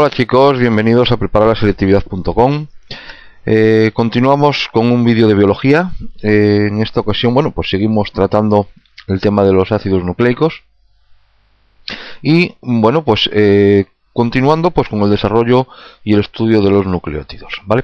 Hola chicos, bienvenidos a prepararlaselectividad.com eh, Continuamos con un vídeo de biología eh, En esta ocasión, bueno, pues seguimos tratando el tema de los ácidos nucleicos Y, bueno, pues eh, continuando pues con el desarrollo y el estudio de los nucleótidos, ¿vale?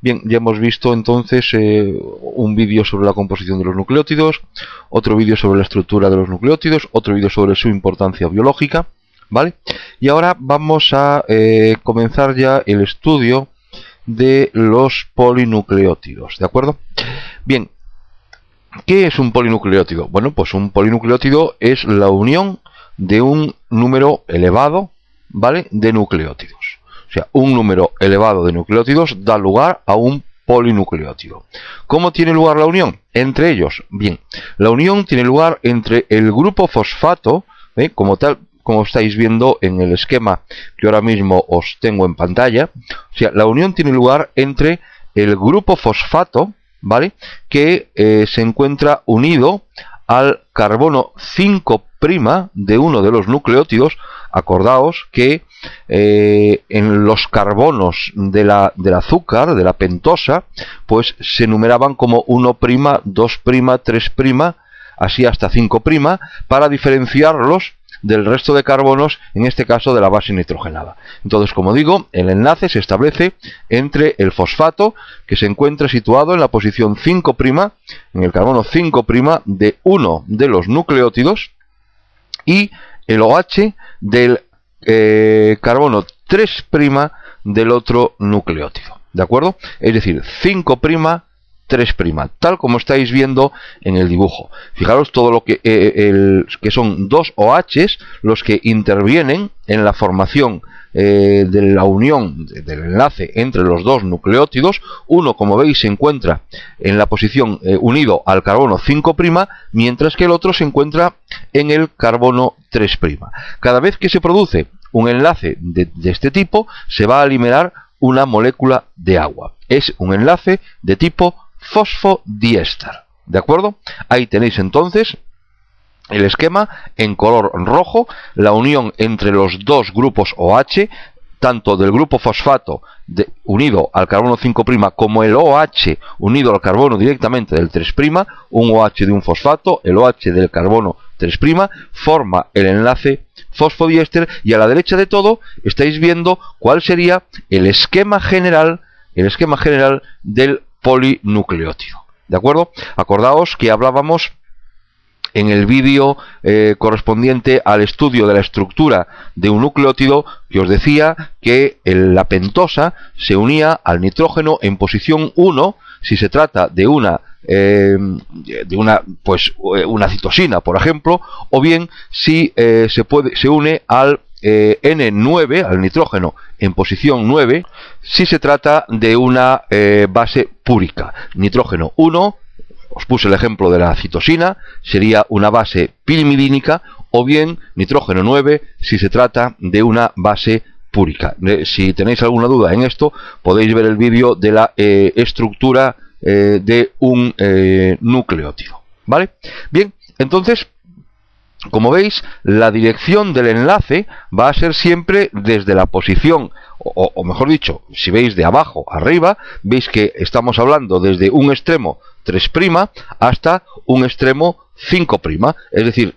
Bien, ya hemos visto entonces eh, un vídeo sobre la composición de los nucleótidos Otro vídeo sobre la estructura de los nucleótidos Otro vídeo sobre su importancia biológica ¿vale? Y ahora vamos a eh, comenzar ya el estudio de los polinucleótidos, ¿de acuerdo? Bien, ¿qué es un polinucleótido? Bueno, pues un polinucleótido es la unión de un número elevado, ¿vale? De nucleótidos. O sea, un número elevado de nucleótidos da lugar a un polinucleótido. ¿Cómo tiene lugar la unión? Entre ellos. Bien, la unión tiene lugar entre el grupo fosfato, ¿eh? como tal, como estáis viendo en el esquema que ahora mismo os tengo en pantalla. O sea, la unión tiene lugar entre el grupo fosfato, ¿vale? Que eh, se encuentra unido al carbono 5' de uno de los nucleótidos. Acordaos que eh, en los carbonos de la, del azúcar, de la pentosa, pues se numeraban como 1', 2', 3', así hasta 5', para diferenciarlos del resto de carbonos, en este caso de la base nitrogenada. Entonces, como digo, el enlace se establece entre el fosfato, que se encuentra situado en la posición 5', en el carbono 5' de uno de los nucleótidos, y el OH del eh, carbono 3' del otro nucleótido. ¿De acuerdo? Es decir, 5' 3', tal como estáis viendo en el dibujo. Fijaros todo lo que, eh, eh, que son dos OHs los que intervienen en la formación eh, de la unión, del enlace entre los dos nucleótidos. Uno, como veis, se encuentra en la posición unido al carbono 5', mientras que el otro se encuentra en el carbono 3'. Cada vez que se produce un enlace de, de este tipo, se va a liberar una molécula de agua. Es un enlace de tipo fosfodiéster. ¿De acuerdo? Ahí tenéis entonces el esquema en color rojo, la unión entre los dos grupos OH, tanto del grupo fosfato unido al carbono 5' como el OH unido al carbono directamente del 3', un OH de un fosfato, el OH del carbono 3', forma el enlace fosfodiéster y a la derecha de todo estáis viendo cuál sería el esquema general el esquema general del polinucleótido. ¿De acuerdo? Acordaos que hablábamos en el vídeo eh, correspondiente al estudio de la estructura de un nucleótido que os decía que la pentosa se unía al nitrógeno en posición 1 si se trata de una eh, de una pues eh, una citosina por ejemplo o bien si se puede se une al eh, N9, al nitrógeno, en posición 9, si se trata de una eh, base púrica. Nitrógeno 1, os puse el ejemplo de la citosina, sería una base pirimidínica, o bien nitrógeno 9 si se trata de una base púrica. Eh, si tenéis alguna duda en esto, podéis ver el vídeo de la estructura de un nucleótido. ¿Vale? Bien, entonces como veis, la dirección del enlace va a ser siempre desde la posición, o, mejor dicho, si veis de abajo arriba, veis que estamos hablando desde un extremo 3' hasta un extremo 5', es decir,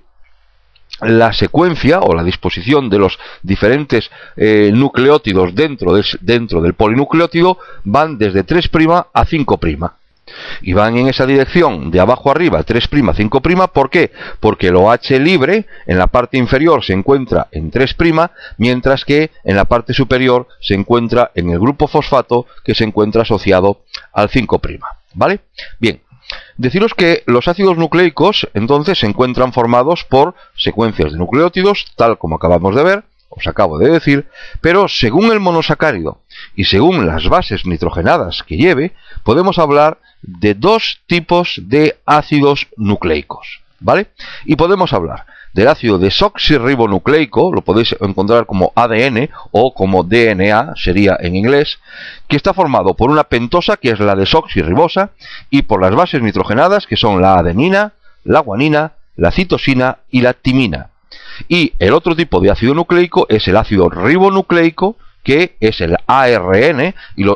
la secuencia o la disposición de los diferentes eh, nucleótidos dentro, dentro del polinucleótido van desde 3' a 5'. Y van en esa dirección, de abajo arriba, 3', 5'. ¿Por qué? Porque el OH libre en la parte inferior se encuentra en 3', mientras que en la parte superior se encuentra en el grupo fosfato que se encuentra asociado al 5'. ¿Vale? Bien, Deciros que los ácidos nucleicos entonces se encuentran formados por secuencias de nucleótidos, tal como acabamos de ver, os acabo de decir, pero según el monosacárido y según las bases nitrogenadas que lleve, podemos hablar de dos tipos de ácidos nucleicos, ¿vale? Y podemos hablar del ácido desoxirribonucleico, lo podéis encontrar como ADN o como DNA, sería en inglés, que está formado por una pentosa, que es la desoxirribosa, y por las bases nitrogenadas, que son la adenina, la guanina, la citosina y la timina. Y el otro tipo de ácido nucleico es el ácido ribonucleico, que es el ARN,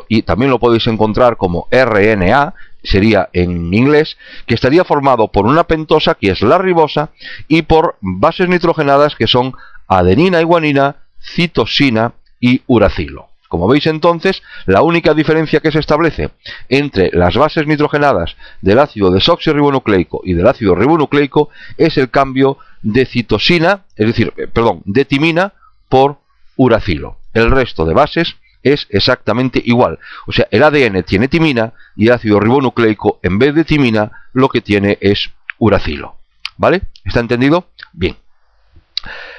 y, también lo podéis encontrar como RNA, sería en inglés, que estaría formado por una pentosa, que es la ribosa, y por bases nitrogenadas, que son adenina y guanina, citosina y uracilo. Como veis entonces, la única diferencia que se establece entre las bases nitrogenadas del ácido desoxirribonucleico y del ácido ribonucleico es el cambio de citosina, es decir, eh, perdón, de timina por uracilo. El resto de bases es exactamente igual. O sea, el ADN tiene timina y el ácido ribonucleico en vez de timina lo que tiene es uracilo. ¿Vale? ¿Está entendido? Bien.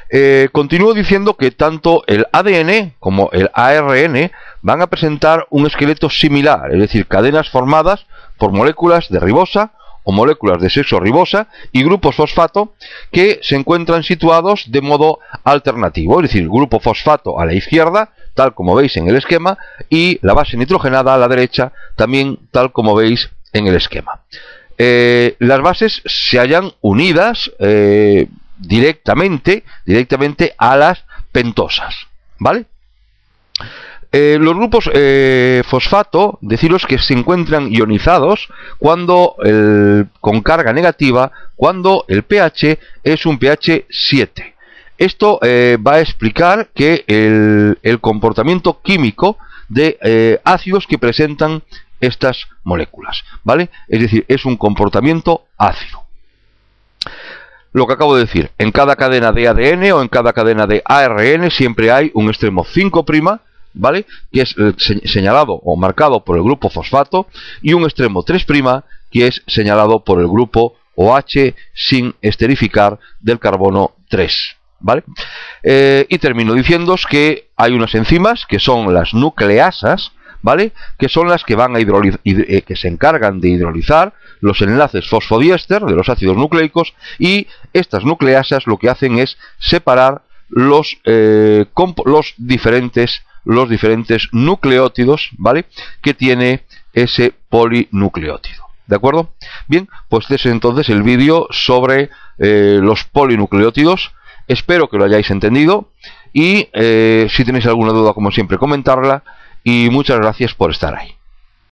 Eh, continúo diciendo que tanto el ADN como el ARN van a presentar un esqueleto similar, es decir, cadenas formadas por moléculas de ribosa o moléculas de sexo ribosa y grupos fosfato que se encuentran situados de modo alternativo, es decir, grupo fosfato a la izquierda, tal como veis en el esquema, y la base nitrogenada a la derecha, también tal como veis en el esquema. Eh, las bases se hallan unidas, eh, directamente, directamente a las pentosas, ¿vale? Eh, los grupos eh, fosfato, deciros que se encuentran ionizados cuando con carga negativa, cuando el pH es un pH 7. Esto eh, va a explicar que el, el comportamiento químico de ácidos que presentan estas moléculas, ¿vale? Es decir, es un comportamiento ácido lo que acabo de decir, en cada cadena de ADN o en cada cadena de ARN siempre hay un extremo 5', ¿vale? Que es eh, señalado o marcado por el grupo fosfato y un extremo 3' que es señalado por el grupo OH sin esterificar del carbono 3. ¿Vale? Eh, y termino diciéndos que hay unas enzimas que son las nucleasas, ¿vale? Que son las que van a eh, que se encargan de hidrolizar los enlaces fosfodiéster de los ácidos nucleicos y estas nucleasas lo que hacen es separar los, eh, los diferentes los diferentes nucleótidos, ¿vale? Que tiene ese polinucleótido. ¿De acuerdo? Bien, pues este es entonces el vídeo sobre eh, los polinucleótidos. Espero que lo hayáis entendido. Y si tenéis alguna duda, como siempre, comentarla y muchas gracias por estar ahí.